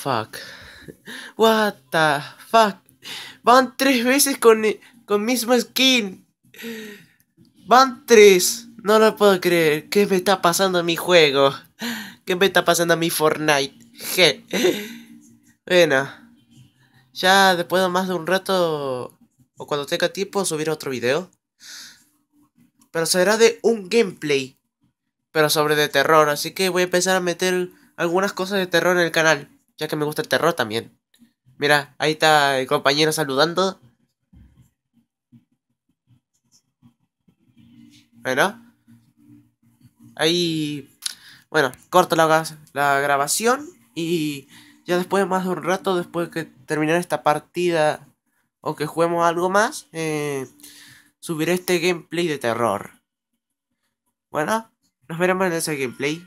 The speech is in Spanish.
Fuck. What the fuck. Van tres veces con, con mismo skin. Van tres. No lo puedo creer. ¿Qué me está pasando a mi juego? ¿Qué me está pasando a mi Fortnite? Je. Bueno. Ya después de más de un rato. O cuando tenga tiempo, subir otro video. Pero será de un gameplay. Pero sobre de terror. Así que voy a empezar a meter algunas cosas de terror en el canal ya que me gusta el terror también. Mira, ahí está el compañero saludando. Bueno. Ahí... Bueno, corto la, la grabación y ya después, más de un rato, después que terminar esta partida o que juguemos algo más, eh, subiré este gameplay de terror. Bueno, nos veremos en ese gameplay.